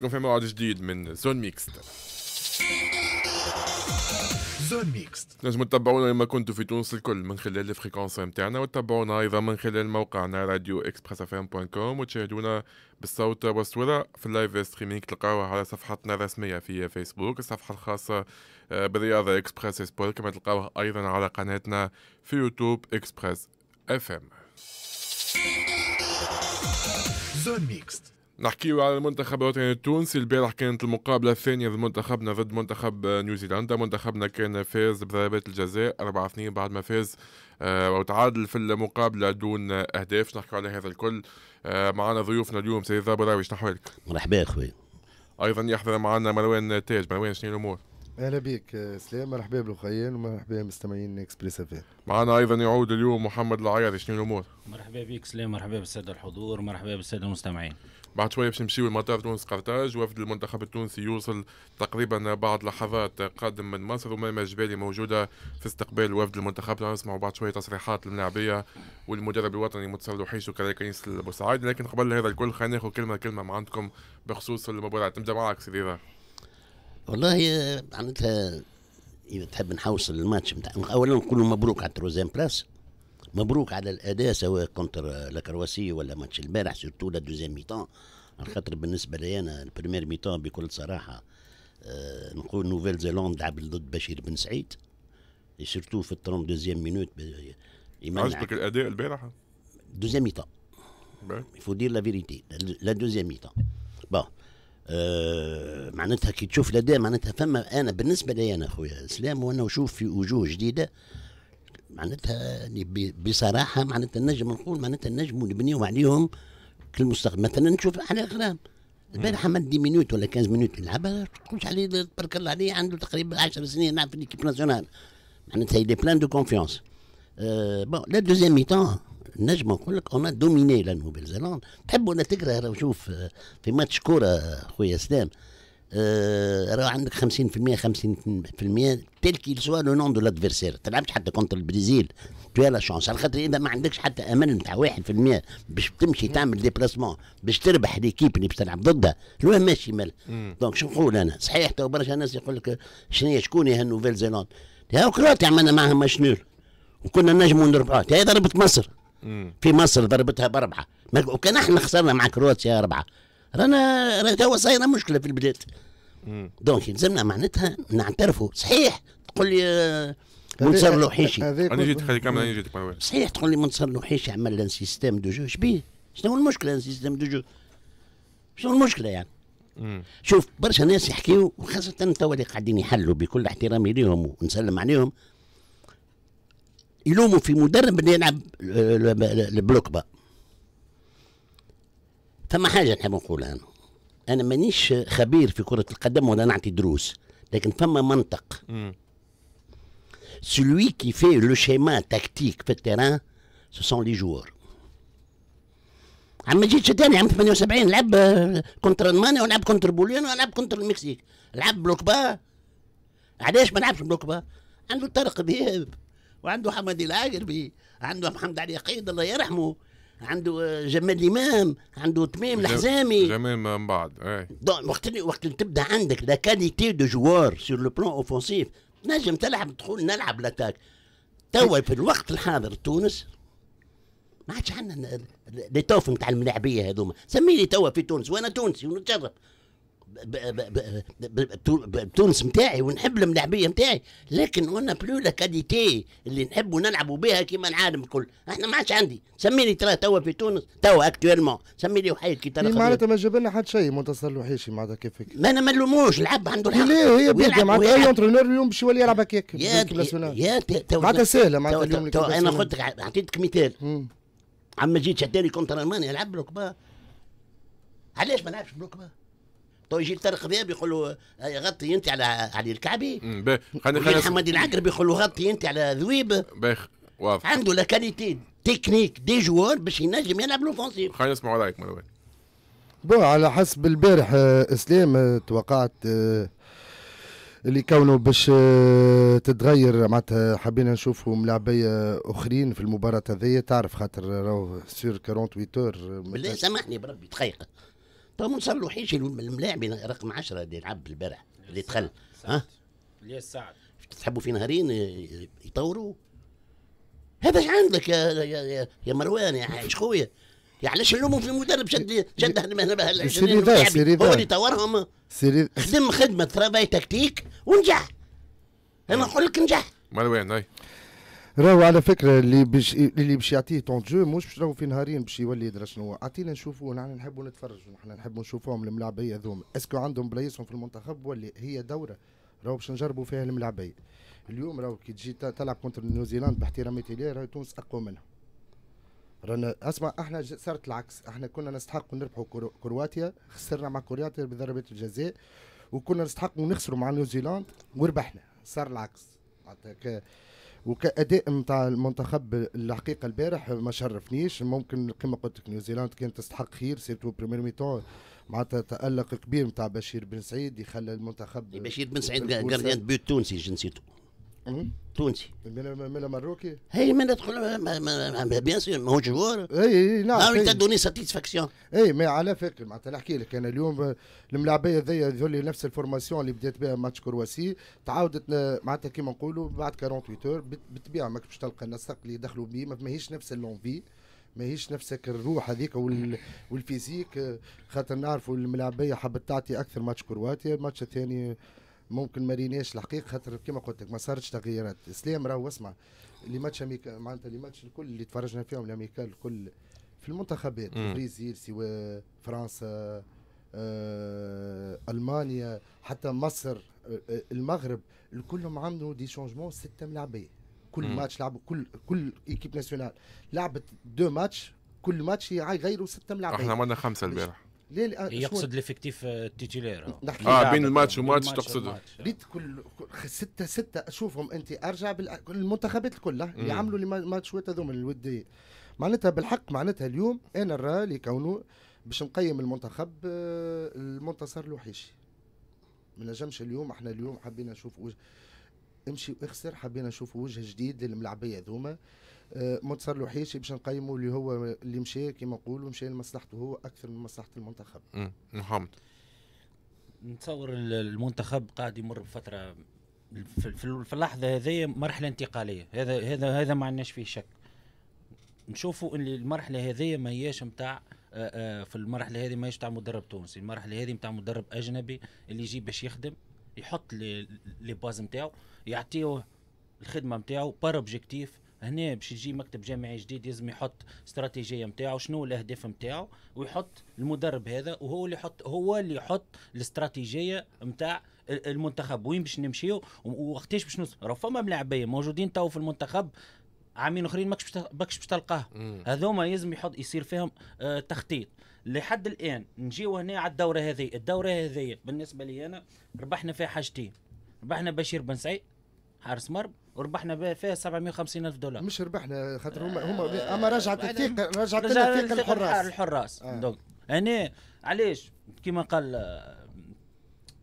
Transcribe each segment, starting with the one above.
نكون في موعد جديد من زون ميكست زون ميكست نجم تتبعونا لما كنتوا في تونس الكل من خلال الفريكونس نتاعنا وتتبعونا ايضا من خلال موقعنا راديو اكسبريس اف ام بوان كوم وتشاهدونا بالصوت والصوره في اللايف ستريمينغ تلقاوها على صفحتنا الرسميه في فيسبوك الصفحه الخاصه بالرياضه اكسبريس سبور كما تلقاوها ايضا على قناتنا في يوتيوب اكسبريس اف ام زون ميكست نحكيو على المنتخب الوطني يعني التونسي البارح كانت المقابله الثانيه لمنتخبنا ضد منتخب آه، نيوزيلندا منتخبنا كان فاز بضربات الجزاء 4 2 بعد ما فاز او آه، وتعادل في المقابله دون اهداف نحكي على هذا الكل آه، معنا ضيوفنا اليوم سيد ذا براوي شنو مرحبا اخوي ايضا يحضر معنا مروان تاج مروان شنو الامور اهلا بك سلام مرحبا بالخيان ومرحبا بمستمعين اكسبريس اف معنا ايضا يعود اليوم محمد العياري شنو الامور مرحبا بك سلام مرحبا بالساده الحضور مرحبا بالساده المستمعين بعد شويه باش نمشيو لمطار تونس قرطاج وفد المنتخب التونسي يوصل تقريبا بعد لحظات قادم من مصر وما جبالي موجوده في استقبال وفد المنتخب نسمعوا بعد شويه تصريحات الملاعبيه والمدرب الوطني متصل وحيش وكذلك ينس البوسعيد لكن قبل هذا الكل خلينا ناخذ كلمه كلمه مع عندكم بخصوص المباراه تبدا معك سيدي والله آه، معناتها اذا تحب نحوصل الماتش نتاع اولا نقولوا مبروك على التروزيام بلاس مبروك على الاداء سواء كونتر لاكرواسي ولا ماتش البارح سورتو لا دوزيام ميتون على خاطر بالنسبه لي انا البريمير ميتون بكل صراحه آه، نقول نوفيل زيلاند لعب ضد بشير بن سعيد سورتو في الترون دوزيام مينوت عجبك الاداء البارح؟ دوزيام باهي يفو دير لا فيريتي لا دوزيام ميتون بون أه معناتها كي تشوف الاداء معناتها فما انا بالنسبه لي انا خويا اسلام وانا نشوف في وجوه جديده معناتها يعني بصراحه معناتها نجم نقول معناتها النجم نبنيو عليهم كل مستقبل مثلا نشوف احنا غرام البارح عمل دي مينوت ولا 15 مينوت يلعب تقولش عليه تبارك الله عليه عنده تقريبا 10 سنين يلعب في ليكيب ناسيونال معناتها هي بلان دو كونفونس بون لا دوزيام ميتون deuxieme نجم نقول لك اون دوميني لا نوفيل زيلاند تحب ولا تكره شوف آه، في ماتش كوره خويا اسلام آه، راه عندك 50% 50% تلك سوا لو نون دو لادفيرسير تلعبش حتى كونتر البرازيل تو لا شونس على خاطر اذا ما عندكش حتى امل نتاع 1% باش تمشي تعمل ديبلاسمون باش تربح ليكيب اللي باش تلعب ضدها لو ماشي مال دونك شو نقول انا صحيح تو برشا ناس يقول لك شنو هي شكون هي نوفيل زيلاند كرواتيا عملنا معاها ماش نول وكنا نجموا نربحوا هي ضربت مصر في مصر ضربتها باربعه وكان احنا خسرنا مع كرواتيا اربعه رانا راه توا صايره مشكله في البلاد دونك يلزمنا معناتها نعترفوا صحيح تقول لي منصر لوحيشي انا جيت خليك انا جيت صحيح تقول لي منصر لوحيشي عمل لان سيستيم دو جو شبيه شنو المشكله ان سيستيم دو جو شنو المشكله يعني مم. شوف برشا ناس يحكيوا وخاصه توا اللي قاعدين يحلوا بكل احترامي ليهم ونسلم عليهم يلوموا في مدرب اللي يلعب البلوك با فما حاجه نحب نقولها انا انا مانيش خبير في كره القدم ولا نعطي دروس لكن فما منطق سلوي كي في لو شيما تكتيك في التيران سو سون لي جوار عم جيت تاني عام 78 لعب كونتر المانيا ولعب كونتر بوليون ولعب كونتر المكسيك لعب بلوك با علاش ما لعبش بلوك با عنده طارق ذهب وعنده حمادي العاقربي عنده محمد علي قيد الله يرحمه عنده آه، جمال الامام عنده تميم الحزامي جمال من بعد دونك إيه. وقت وقت تبدا عندك لا كاليتي دو جوار سور لو بلون اوفونسيف نجم تلعب تقول نلعب لاتاك توا في الوقت الحاضر تونس ما عادش عندنا لي توف نتاع الملاعبيه هذوما سميني توا في تونس وانا تونسي ونتشرف بتونس نتاعي ونحب الملاعبيه نتاعي لكن انا بلو لا كاليتي اللي نحب نلعبوا بها كيما العالم الكل احنا ما عادش عندي سميني ترى توا في تونس توا اكتويلمون سميني وحيد كي ترى معناتها ما جاب لنا حد شيء منتصر الوحيشي معناتها كيفك ما انا ما نلوموش العب عنده الحق لا هي بيبدا معناتها اي انترونور اليوم باش يولي يلعب هكاك يا معناتها سهله معناتها انا قلت لك اعطيتك مثال عم جيت شداني كونتر المانيا لعب بلوك با علاش ما نلعبش بلوك با تو طيب، يجي الطريق ذا بيقول له آه، غطي انت على علي الكعبي خلينا خلينا محمد العقرب بيقول له غطي انت على ذويب باخ واضح عنده لا كاليتي تكنيك دي جوار باش ينجم يلعب لوفونسيف خلينا نسمعوا رايك مروان بون على حسب البارح آه، اسلام آه، توقعت اللي كونه باش تتغير معناتها حبينا نشوفوا ملاعبيه اخرين في المباراه هذيا تعرف خاطر راهو سور 48 اور بالله سامحني بربي دقيقه تو منصور لوحيشي الملاعب رقم 10 اللي لعب البارح اللي دخل ها اللي سعد تحبوا في نهارين يطوروا هذا ايش عندك يا يا, يا مروان يا حاج خويا يا علاش نلوموا في المدرب شد شد هنا سيري سيري هو اللي طورهم سيري خدم خدمه تراباي تكتيك ونجح انا نقول لك نجح مروان اي راهو على فكره اللي باش اللي باش يعطيه طون جو مش باش راهو في نهارين باش يولي يدرى شنو اعطينا نشوفوا نحن نحبوا نتفرجوا نحن نحبوا نشوفوهم الملاعبيه هذوما اسكو عندهم بلايصهم في المنتخب ولا هي دوره راهو باش نجربوا فيها الملاعبيه اليوم راهو كي تجي تلعب كونتر نيوزيلاند باحتراماتي ليه راهو تونس اقوى منها رانا اسمع احنا صارت العكس احنا كنا نستحق نربحوا كرواتيا خسرنا مع كرواتيا بضربات الجزاء وكنا نستحق نخسروا مع نيوزيلاند وربحنا صار العكس معناتها وكاداء نتاع المنتخب الحقيقه البارح ما شرفنيش ممكن كما قلت لك نيوزيلاند كانت تستحق خير سيرتو بريمير ميتون معناتها تالق كبير نتاع بشير بن سعيد يخلى المنتخب بشير بن سعيد جارديان بيوت تونسي جنسيته أه؟ تونسي من ماروكي هي إيه، ما ندخل بيان سور ماهو جوار اي اي نعم إيه، انت دوني ساتيسفاكسيون اي ما على فكرة معناتها نحكي لك انا اليوم الملاعبيه هذيا ذولي نفس الفورماسيون اللي بدات بها ماتش كرواسي تعاودت معناتها كيما نقولوا بعد 48 اور بالطبيعه ماك باش تلقى النسق اللي دخلوا بيه ماهيش نفس اللونفي ماهيش نفسك الروح هذيك وال... والفيزيك خاطر نعرفوا الملاعبيه حبت تعطي اكثر ماتش كرواتيا الماتش الثاني ممكن ما ريناش الحقيقه خاطر كما قلت لك ما صارتش تغييرات اسلام راهو اسمع اللي ماتش معناتها اللي ماتش الكل اللي تفرجنا فيهم الامريكان الكل في المنتخبات البرازيل سواء فرنسا آه، المانيا حتى مصر آه،, آه، المغرب كلهم عملوا دي شونجمون سته ملاعبيه كل مم. ماتش لعبوا كل كل ايكيب ناسيونال لعبت دو ماتش كل ماتش يغيروا سته ملاعبيه احنا عملنا خمسه البارح ليه لأ... آه، يقصد ليفيكتيف التيتيلير اه, آه، بين الماتش وماتش تقصد ريت كل ستة ستة اشوفهم انت ارجع بالمنتخبات المنتخبات الكلها اللي عملوا لي ماتشات هذوما الودية معناتها بالحق معناتها اليوم انا نرى اللي كونه باش نقيم المنتخب آه، المنتصر الوحيشي ما نجمش اليوم احنا اليوم حبينا نشوف امشي واخسر حبينا نشوف وجه جديد للملعبيه ذوما آه، ما تصار باش نقيموا اللي هو اللي مشى كما نقولوا مشى لمصلحته هو اكثر من مصلحه المنتخب. محمد نتصور المنتخب قاعد يمر بفتره في اللحظه هذه مرحله انتقاليه هذا هذا هذا ما عندناش فيه شك نشوفوا ان آه، آه، المرحله هذه ما هياش نتاع في المرحله هذه هيش نتاع مدرب تونسي المرحله هذه نتاع مدرب اجنبي اللي يجي باش يخدم يحط لي باز نتاعو يعطيه الخدمه نتاعو بار اوبجيكتيف هنا باش يجي مكتب جامعي جديد لازم يحط استراتيجيه نتاعو شنو الاهداف نتاعو ويحط المدرب هذا وهو اللي يحط هو اللي يحط الاستراتيجيه نتاع المنتخب وين باش نمشيو وقتاش باش نوصل راه فما ملاعبيه موجودين تو في المنتخب عامين اخرين ماكش ماكش باش تلقاهم هذوما لازم يحط يصير فيهم آه تخطيط لحد الان نجيو هنا على الدوره هذه الدوره هذه بالنسبه لي انا ربحنا فيها حاجتين ربحنا بشير بن سعيد حارس مرمى وربحنا فيها 750 الف دولار مش ربحنا خاطر هما هما آه، اما رجعت الثقه رجعت الثقه الحراس الحراس آه. دونك هنا يعني علاش كما قال آه،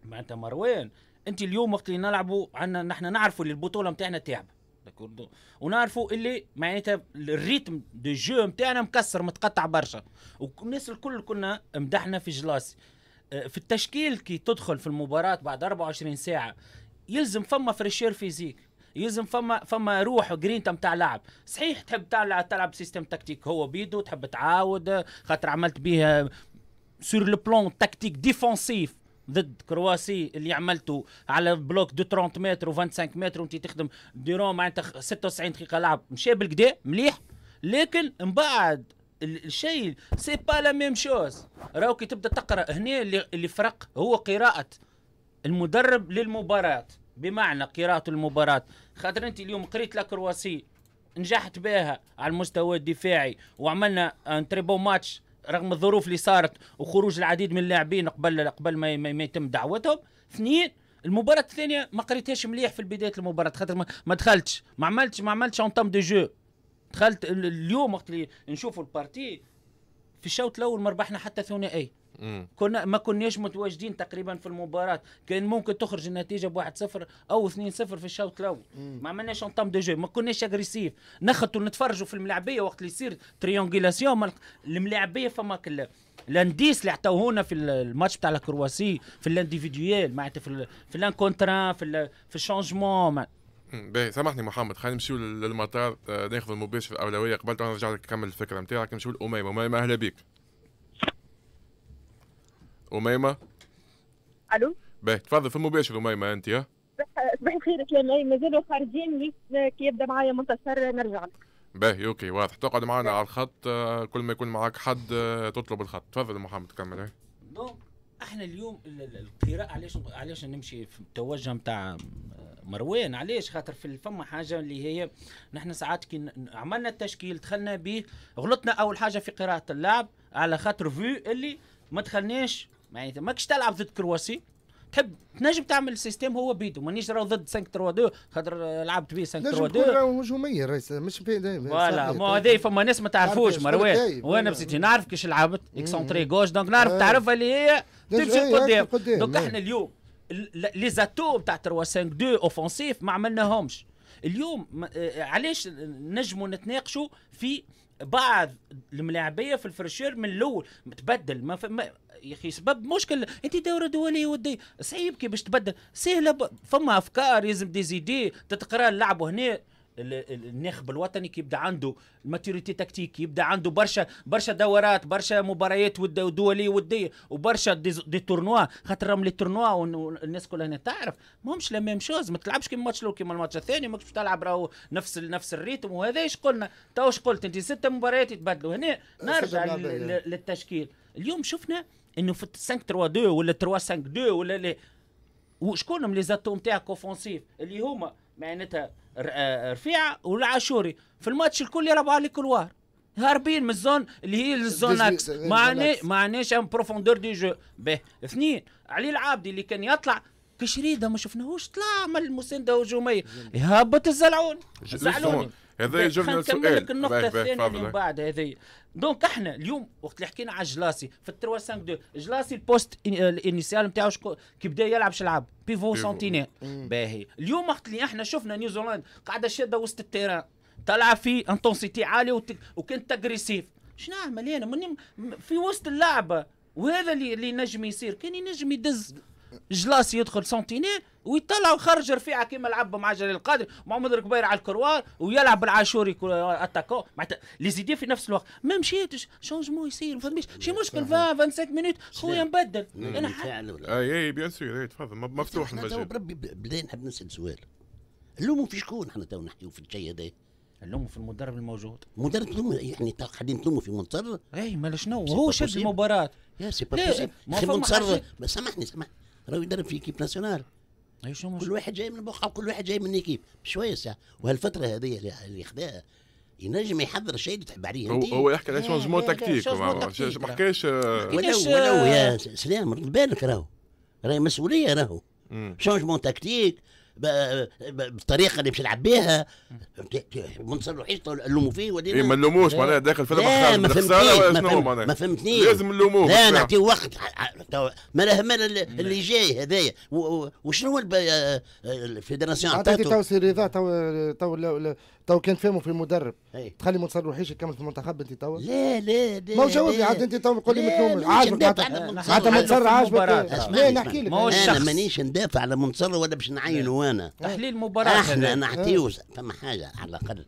معناتها مروان انت اليوم وقت اللي نلعبوا عندنا نحن نعرفوا اللي البطوله نتاعنا تعب داكوردو ونعرفوا اللي معناتها الريتم دو جو نتاعنا مكسر متقطع برشا والناس الكل كنا مدحنا في جلاسي في التشكيل كي تدخل في المباراة بعد 24 ساعة يلزم فما فريشير فيزيك يلزم فما فما روح جرين نتاع لعب صحيح تحب تلعب تلعب سيستم تكتيك هو بيدو تحب تعاود خاطر عملت بيها سور لو بلون تكتيك ديفونسيف ضد كرواسي اللي عملته على بلوك دو 30 متر و25 متر وانت تخدم ديرون معناتها 96 دقيقه لعب مشى بالكدا مليح لكن من بعد الشيء سي با لا ميم شوز راهو كي تبدا تقرا هنا اللي, اللي فرق هو قراءه المدرب للمباراه بمعنى قراءه المباراه خاطر انت اليوم قريت لاكرواسي نجحت بها على المستوى الدفاعي وعملنا ان آه، ماتش رغم الظروف اللي صارت وخروج العديد من اللاعبين قبل قبل ما, ما يتم دعوتهم اثنين المباراة الثانية ما قريتهاش مليح في بداية المباراة خاطر ما, ما دخلتش ما عملتش ما عملتش اون تام دو جو دخلت اليوم وقت اللي نشوفوا البارتي في الشوط الاول ما ربحنا حتى ثنائي كنا ما كناش متواجدين تقريبا في المباراه كان ممكن تخرج النتيجه بواحد صفر او 2-0 في الشوط الاول ما عملناش أنطام دو جو ما كناش اغريسيف نخطوا نتفرجوا في الملاعبيه وقت اللي يصير تريونغيلاسيون الملاعبيه فما كلا الانديس اللي عطاوهونا في الماتش بتاع الكرواسي في الانديفيديويل معناتها في في الانكونترا في في الشونجمون باهي سامحني محمد خلينا نمشيو للمطار آه، ناخذ المباشر الاولويه قبل نرجع لك نكمل الفكره نتاعك نمشيو لاميمه اميمه اهلا بك أميمة ألو باهي تفضل في مباشر أميمة أنت ها صباح الخير يا أميمة مازالوا خارجين كي يبدا معايا منتصر نرجع لك باهي اوكي واضح تقعد معنا على الخط آه، كل ما يكون معاك حد آه، تطلب الخط تفضل محمد كمل دونك احنا اليوم القراءة علاش علاش نمشي في التوجه نتاع آه، مروان علاش خاطر في فما حاجة اللي هي نحن ساعات كي عملنا التشكيل دخلنا به غلطنا أول حاجة في قراءة اللعب على خاطر فيو اللي ما دخلناش يعني ماكش تلعب ضد كرواسي تحب تنجم تعمل سيستم هو بيدو مانيش راهو ضد 5 3 2 خاطر لعبت بيه 5 3 2 راهو هجوميه الرئيس مش فوالا ما هذا فما ناس ما تعرفوش مروان وانا بسيتي نعرف كيش لعبت اكسونتري جوش دونك نعرف إيه. تعرفها اللي هي تمشي إيه، لقدام دونك إيه. احنا اليوم لي زاتو تاع 3 5 2 اوفونسيف ما عملناهمش اليوم آه، علاش نجموا نتناقشوا في بعض الملاعبيه في الفرشير من الاول تبدل ما, ما يا اخي سبب مشكل انت دوره دوليه ودي صعيب كي باش تبدل سهله ب... فما افكار يلزم دي ديزيدي تتقرا اللعب هنا الناخب الوطني كيبدا عنده ماتوريتي تكتيك يبدا عنده برشا برشا دورات برشا مباريات ودوليه وديه وبرشا دي, تورنوا خاطر راهم لي تورنوا والناس كلها هنا تعرف ماهمش لا ميم شوز ما تلعبش كيما الماتش الاول كيما الماتش الثاني ماكش تلعب راهو نفس نفس الريتم وهذا ايش قلنا تو قلت انت ست مباريات يتبدلوا هنا نرجع للتشكيل اليوم شفنا انه في 5 3 2 ولا 3 5 2 ولا وشكونهم لي زاتو نتاعك اوفونسيف اللي هما معناتها آه، رفيعه والعاشوري في الماتش الكل يلعبوا على الكلوار هاربين من الزون اللي هي الزون ما معنيش ان بروفوندور دي جو به اثنين علي العابدي اللي كان يطلع كشريده ما شفناهوش طلع من مسانده هجوميه يهبط الزلعون زعلوني هذا يجبنا السؤال النقطه الثانيه من بعد هذه دونك احنا اليوم وقت اللي حكينا على جلاسي في 3 5 2 جلاسي البوست الانيسيال نتاعو كي بدا يلعب شلعب بيفو سنتينير باهي اليوم وقت اللي احنا شفنا نيوزيلاند قاعده شاده وسط التيران تلعب في انتونسيتي عاليه وتك... وكان تاغريسيف شنو نعمل انا مني في وسط اللعبه وهذا اللي اللي نجم يصير كان ينجم يدز جلاس يدخل سنتيني ويطلع وخرج رفيعه كيما لعب مع جلال مع مدر كبير على الكروار ويلعب العاشوري اتاكو معناتها زيدي في نفس الوقت ما مشيتش شونجمون يصير ما فهمتش شي مشكل 25 مينوت خويا نبدل انا اي آه، اي بيان سور إيه، تفضل مفتوح المجال بربي بلاي نحب نسال سؤال اللوم في شكون احنا تو نحكيو في الجاي هذا اللوم في المدرب الموجود مدرب نلوموا يعني قاعدين نلوموا في منتصر اي مال شنو هو شد المباراه يا سي با بوسيبل منتصر سامحني سامحني راهو يدرب في كيب ناسيونال أيوة، كل واحد جاي من بقعه وكل واحد جاي من ليكيب شويه ساعه وهالفتره هذه اللي خداها ينجم يحضر شيء اللي تحب عليه هو, هو يحكي على شونجمون آه، آه، آه، تكتيك ما حكاش ولو ولو يا سلام رد بالك راهو راهي مسؤوليه راهو شونجمون تكتيك بالطريقه اللي باش نلعب بها ما نصلحيش نلوموا فيه ودينا إيه، ما نلوموش معناها داخل فيلم لا ما فهمتنيش ما فهمتنيش لازم نلوموه لا نعطيه وقت ما له مال اللي جاي هذايا وشنو هو آه، آه، الفيدراسيون عطاتو تو رضا تو تو تو كان فهموا في المدرب تخلي ما تروحيش يكمل في المنتخب انت تو لا لا لا ما هو جاوبني عاد انت تو قول لي تلومش عاجبك حتى منصر عاجبك لا نحكي لك انا مانيش ندافع على منصر ولا باش نعينه انا تحليل مباراه احنا نعطيو فما حاجه على الاقل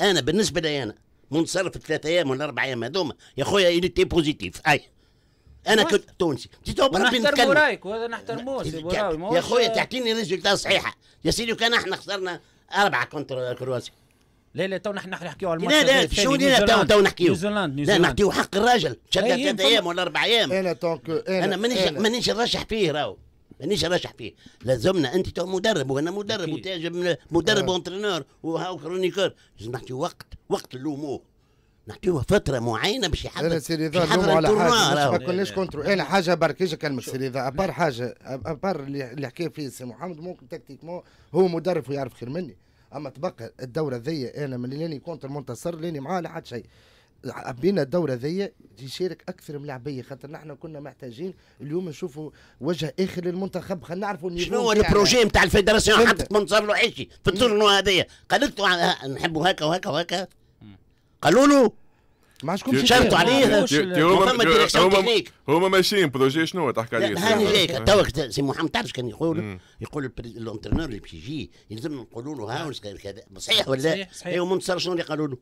انا بالنسبه لي انا منصر في ثلاثة ايام ولا اربع ايام هذوما يا خويا تي بوزيتيف اي انا كنت تونسي جيت بربي نتكلم رايك وهذا نحترموه يا خويا تعطيني ريزولتا صحيحه يا سيدي كان احنا خسرنا اربعه كونتر كرواتيا لا لا تو نحن نحكيو على لا لا شو تو تو نحكيو نيوزيلاند لا نحكيو حق الراجل شد إيه، ثلاث ايام ولا اربع ايام انا إيه، إيه، انا مانيش مانيش نرشح فيه راهو مانيش نرشح فيه لازمنا انت تو مدرب وانا مدرب وتاجر مدرب آه. وانترينور وهاو كرونيكور لازم نعطيو وقت وقت اللومو نعطيوها فتره معينه باش يحضر انا سيري ذا على حاجه ما كناش كونترو انا حاجه برك ايش كلمه سيري ذا ابار حاجه ابار اللي حكى فيه سي محمد ممكن تكتيكمون هو مدرب ويعرف خير مني اما تبقى الدوره ذي انا من لاني كونت المنتصر لاني معاه لا حد شيء عبينا الدورة ذي يشارك أكثر من لعبية خاطر نحن كنا محتاجين اليوم نشوفوا وجه آخر للمنتخب خلينا نعرفوا شنو هو البروجي نتاع الفيدراسيون حطت منصر له في التورنو هذايا قالت له نحبوا هكا وهكا وهكا قالوا له ما عندكمش شرطوا عليه هما هما ماشيين بروجي شنو تحكي عليه هاني جايك توك سي محمد تعرف كان يقول يقول الانترنور اللي باش يجي يلزم نقولوا له ها كذا صحيح ولا لا؟ صحيح أيوة، منتصر شنو اللي قالوا له؟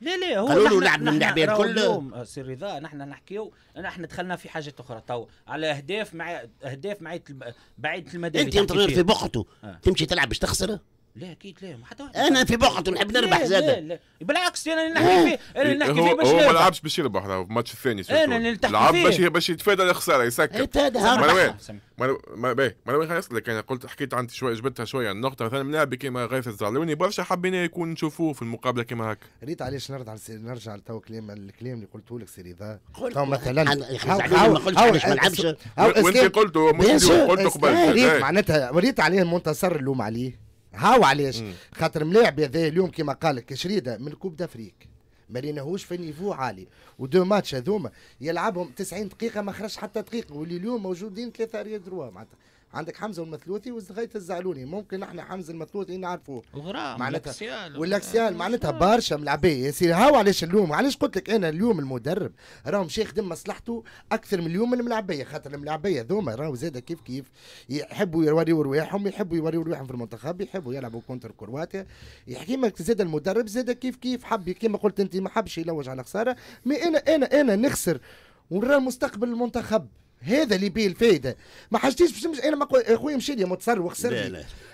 لا لا هو قالوا له لعب من اللعبه الكل اليوم آه، سي رضا نحن نحكيو نحن دخلنا في حاجه اخرى تو على اهداف مع اهداف مع بعيده المدى انت انترنور في بقعته آه. تمشي تلعب باش تخسر لا اكيد لا حتى واحد انا في بقعته نحب نربح زاد لا لا بالعكس انا نحكي فيه انا نحكي فيه باش هو ما لعبش باش يربح في الماتش الثاني انا نلتحق لعب باش باش يتفادى الخساره يسكر يتفادى إيه، مروان مروان خلاص لكن انا قلت حكيت عن شويه جبتها شويه النقطه مثلا لاعب كيما غيث الزعلوني برشا حبينا يكون نشوفوه في المقابله كيما هكا ريت علاش نرجع نرجع تو كلام الكلام اللي قلته لك سي رضا تو مثلا ما قلتش ما لعبش وانت قلته قلته قبل إيه، إيه. معناتها وريت عليه المنتصر اللوم عليه هاو علاش خاطر ملاعب هذا اليوم كما قال لك شريده من كوب دافريك ما لينهوش في نيفو عالي ودو ماتش هذوما يلعبهم 90 دقيقه ما خرجش حتى دقيقه واللي اليوم موجودين ثلاثه ريال دروا معناتها عندك حمزه والمثلوثي وزغيت الزعلوني ممكن احنا حمزه المثلوثي نعرفوه الغرام معناتها والاكسيال معناتها برشا ملعبي يا سيدي هاو علاش اللوم علاش قلت لك انا اليوم المدرب راهو مش يخدم مصلحته اكثر من اليوم من الملاعبيه خاطر الملاعبيه ذوما راهو زاد كيف كيف يحبوا يوريوا رواحهم يحبوا يوريوا رواحهم في المنتخب يحبوا يلعبوا كونتر كرواتيا يحكي لك زاد المدرب زاد كيف كيف حب كيما قلت انت ما حبش يلوج على خساره مي انا انا انا نخسر ونرى مستقبل المنتخب هذا اللي بيه الفايده ما حاجتيش باش مش... انا ما قل... اخويا مشي لي متصل وخسر لي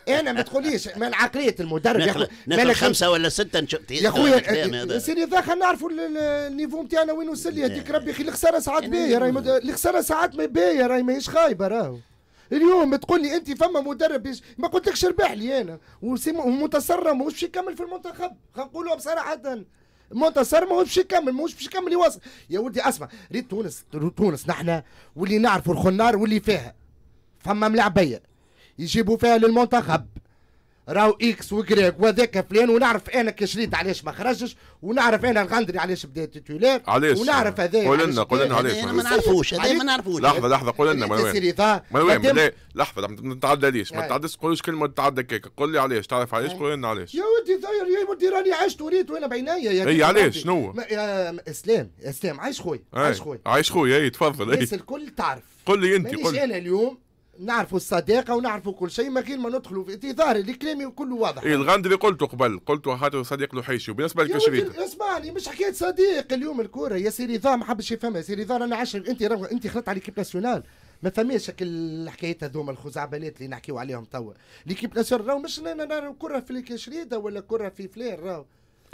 لا انا ما تقوليش ما العقليه المدرب ناخذ ناخذ خمسه ولا سته نشوف يا خويا سيدي ذاخا نعرفوا النيفو نتاعنا وين وصل لي هذيك ربي اخي الخساره ساعات باهيه راهي الخساره ساعات ما باهيه راهي ماهيش خايبه راهو اليوم تقول لي انت فما مدرب ما قلتلكش ربح لي انا ومتصرم وش يكمل في المنتخب خلينا نقولوها بصراحه منتصر ماهوش باش يكمل ماهوش باش يكمل يواصل يا ولدي اسمع ريت تونس تونس نحنا واللي نعرفوا الخنار واللي فيها فما ملعبيه يجيبوا فيها للمنتخب راهو اكس وكريك وذاك فلان ونعرف انا كشريط علاش ما خرجش ونعرف انا الغندري علاش بدا تيتولير علاش ونعرف هذا قول لنا قول لنا علاش ما نعرفوش هذا ما نعرفوش لحظه لحظه قول لنا ما لحظه ما تتعداش ما إيه. تتعداش تقولوش كلمه تتعدى كيك قول لي علاش تعرف علاش إيه. قول لنا علاش يا ودي داير يا ودي راني عشت وريت وانا بعينيا يا اي علاش شنو اسلام اسلام عايش خويا إيه. عايش خويا عايش خويا اي تفضل الناس الكل تعرف قول لي انت قول انا اليوم نعرفوا الصداقه ونعرفوا كل شيء من غير ما ندخلوا في ظاهر اللي كلامي كله واضح اي الغند اللي قلته قبل قلته هذا صديق لحيشي وبالنسبه لك شريط اسمعني مش حكايه صديق اليوم الكوره يا سي رضا ما حبش يفهمها سي رضا انا عشر انت رغم انت خلطت على ليكيب ناسيونال ما فماش الحكايات هذوما الخزعبلات اللي نحكيو عليهم توا ليكيب ناسيونال راهو مش راهو كره في الكشريده ولا كره في فلير راهو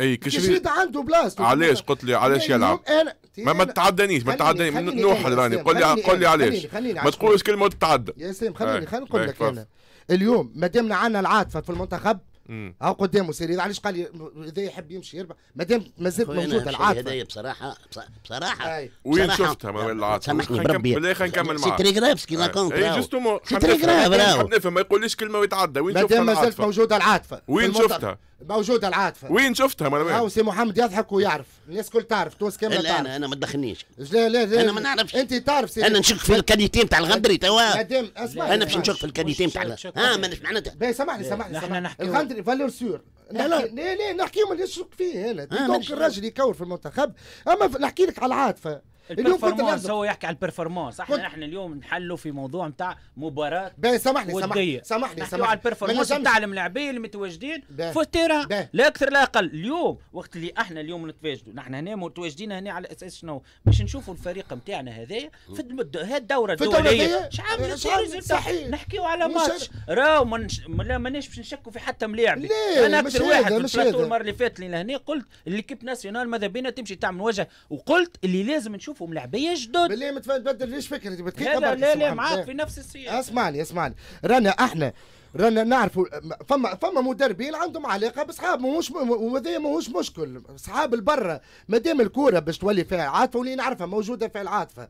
اي كشريت عنده بلاستو علاش قلت لي علاش يعني يلعب أنا... ما ما تعدانيش ما تعدانيش نوح راني قول لي قول لي علاش ما تقولش كلمه تتعدى يا سلام خليني إيه، خليني نقول إيه، لك انا اليوم ما دامنا عندنا العاطفه في المنتخب هاو قدامه سيري علاش قال لي اذا يحب يمشي يربح ما دام زلت موجود العاطفه هذايا بصراحه بصراحه وين شفتها ما العاطفه سامحني بربي بالله نكمل معاك سيتري جراف لا كونتر اي جوستومون سيتري جراف ما يقوليش كلمه ويتعدى وين شفتها ما دام مازالت موجوده العاطفه وين شفتها موجوده العاطفه وين شفتها ما وين؟ سي محمد يضحك ويعرف الناس كل تعرف تونس كامله تعرف انا انا ما تدخلنيش لا لا لا انا ما نعرفش انت تعرف سي انا نشك في الكاليتي نتاع الغندري توا مادام اسمع انا باش نشك في الكاليتي نتاع ها آه، مانيش معناتها باي سامحني إيه، سامحني سامحني الغندري فالور سور لا لا لا نحكيو ما نشك فيه هنا آه، دونك الراجل يكور في المنتخب اما نحكي لك على العاطفه البرفورمانس هو يحكي على البرفورمانس احنا احنا اليوم نحلوا في موضوع نتاع مباراه باهي سامحني سامحني سامحني سامحني على البرفورمانس نتاع الملاعبين اللي متواجدين في التيران لا اكثر لا اقل اليوم وقت اللي احنا اليوم نتواجدوا نحن هنا متواجدين هنا على اساس شنو باش نشوفوا الفريق نتاعنا هذايا في الدوره الدوليه شعب إيه، صحيح نحكيو على ماتش راهو ماناش باش نشكوا في حتى ملاعبي انا اكثر واحد في المره اللي فاتت لهنا قلت اللي كيب ناسيونال ماذا بينا تمشي تعمل وجه وقلت اللي لازم نشوف نشوفوا ملاعبيه جدد بالله متبدل ليش فكرتي لا لا لا, لا معاك في نفس السياق اسمعني اسمعني رانا احنا رانا نعرفوا فما فما مدربين عندهم علاقه بصحاب مش وهذا ماهوش مشكل صحاب البرة ما دام الكوره باش تولي فيها عاطفه ولي نعرفها موجوده في العاطفه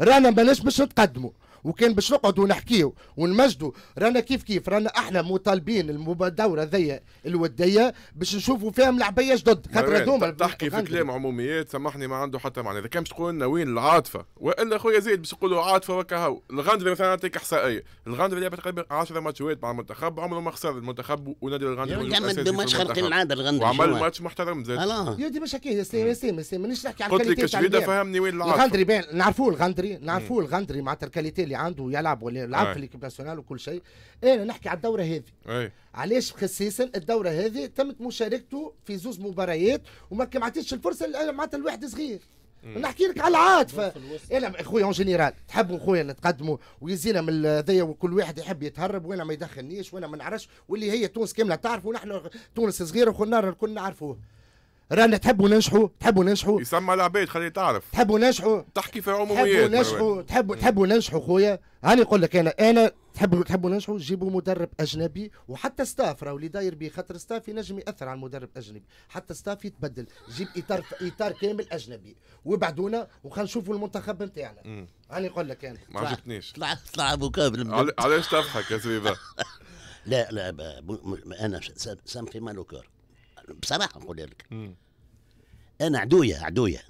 رانا ماناش باش نتقدموا وكان باش نقعدوا نحكيو ونمجدوا رانا كيف كيف رانا احنا مطالبين الدوره ذي الوديه باش نشوفوا فيها ملعبيه جدد خاطر هذوما تحكي في كلام عموميات سامحني ما عنده حتى معنى اذا كان باش تقول لنا وين العاطفه والا خويا زيد باش يقولوا عاطفه وكا هو الغاندري مثلا نعطيك احصائيه الغاندري لعب تقريبا 10 ماتشات مع المنتخب عمره ما خسر المنتخب ونادي الغاندري عمل ماتش خارق العاده الغاندري وعمل ماتش محترم زاد يا دي مش يا سلام يا سلام مانيش نحكي على قلت لك فهمني وين العاطفه الغاندري نعرفوه الغاندري نعرفوه الغاندري معناتها الكاليتي اللي عنده يلعب ولا يلعب أي. في ليكيب ناسيونال وكل شيء إيه، انا نحكي على الدوره هذه علاش خصيصا الدوره هذه تمت مشاركته في زوز مباريات وما كمعتش الفرصه معناتها الواحد صغير نحكي لك على العاطفه انا اخويا اون جينيرال تحبوا اخويا نتقدموا ويزينا من ذي وكل واحد يحب يتهرب وانا ما يدخلنيش وانا ما نعرفش واللي هي تونس كامله تعرفوا نحن تونس صغيره وكل نهار الكل نعرفوه رانا تحبوا ننجحوا تحبوا ننجحوا يسمى العباد خلي تعرف تحبوا ننجحوا تحكي في عموميات تحبوا ننجحوا تحبوا تحبوا ننجحوا خويا هاني نقول لك انا انا تحبوا تحبوا ننجحوا جيبوا مدرب اجنبي وحتى ستاف راهو اللي داير به خاطر ستاف ينجم ياثر على المدرب الاجنبي حتى ستاف يتبدل جيب اطار اطار كامل اجنبي وبعدونا وخلينا نشوفوا المنتخب نتاعنا هاني نقول لك انا ما عجبتنيش طلع طلع مقابل علاش تضحك يا زبيبه لا لا انا سام في مالو كور بصراحه نقول لك انا عدويا عدويا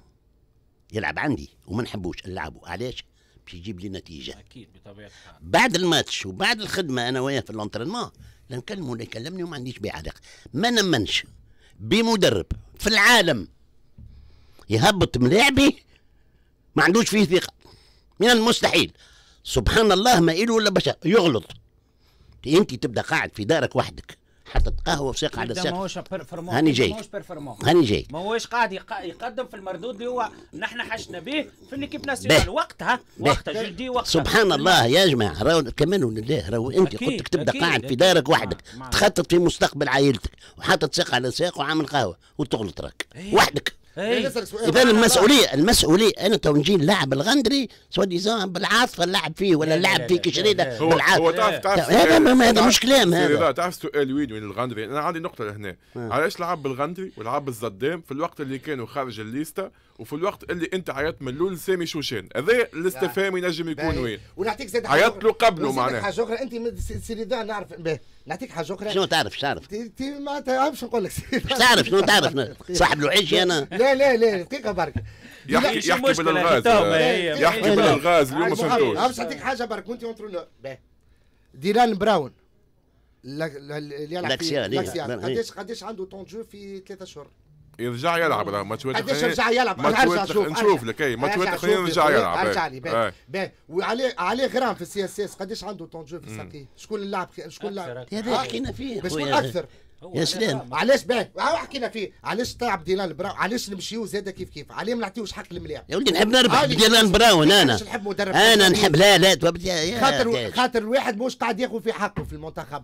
يلعب عندي وما نحبوش نلعبوا علاش باش يجيب لي نتيجه اكيد بطبيعه بعد الماتش وبعد الخدمه انا وياه في الانترينمون لا نكلمه ولا يكلمني وما عنديش بيه علاقه ما نمنش بمدرب في العالم يهبط ملاعبي ما عندوش فيه ثقه من المستحيل سبحان الله ما إله ولا بشر يغلط انت تبدا قاعد في دارك وحدك حطت قهوه وسيق على الساق بيرفورمون هاني جاي ماهوش بيرفورمون هاني جاي ماهوش قاعد يقدم في المردود اللي هو نحن حشنا به في ليكيب ناسيونال وقتها وقتها جدي وقتها سبحان الله يا جماعه راهو كمان لله راهو انت قلت لك تبدا قاعد في دارك وحدك تخطط في مستقبل عائلتك وحاطط ساق على ساق وعامل قهوه وتغلط راك إيه. وحدك إيه. يعني اذا المسؤوليه المسؤوليه انا تو نجي نلعب الغندري سوا ديزون بالعاصفه نلعب فيه ولا نلعب فيه كشريده بالعاصفه هو تعرف تعرف هذا هذا مش كلام هذا تعرف السؤال وين وين الغندري انا عندي نقطه لهنا آه. علاش لعب بالغندري ولعب بالزدام في الوقت اللي كانوا خارج الليستا وفي الوقت اللي انت عيطت من الاول سامي شوشان هذا الاستفهام ينجم يكون وين ونعطيك زاد عيطت له قبله معناها حاجه اخرى انت سيدي نعرف به نعطيك حاجه اخرى شنو تعرف شنو تعرف تي ما تعرفش نقول لك تعرف شنو تعرف صاحب الوحيشي انا لا لا لا دقيقه برك يحكي يحكي بالالغاز يحكي بالالغاز اليوم ما فهمتوش باش نعطيك حاجه برك وانت ديران براون اللي يلعب في قداش قداش عنده طون جو في ثلاثة اشهر يرجع يلعب راه ماتشات قداش يرجع يلعب ماتشات نشوف لك اي ماتشات خلينا يرجع يلعب إيه، ارجع إيه. لي باهي وعليه عليه غرام في السي اس اس قداش عنده طون جو في الساقيه شكون اللاعب شكون اللاعب هذا حكينا فيه شكون اكثر يا سلام علاش باه حكينا فيه علاش طلع ديلان براون علاش نمشيو زاده كيف كيف علاه ما نعطيوش حق الملاعب يا ولدي نحب نربح ديلان براون انا نحب مدرب انا نحب لا لا خاطر خاطر الواحد مش قاعد ياخذ في حقه في المنتخب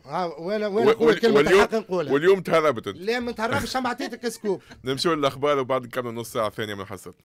وانا وانا نقول كلمه الحق نقولها واليوم تهربت انت لا ما تهربش ما عطيتك سكوب نمشيو للاخبار وبعد نكمل نص ساعه ثانيه من حصتنا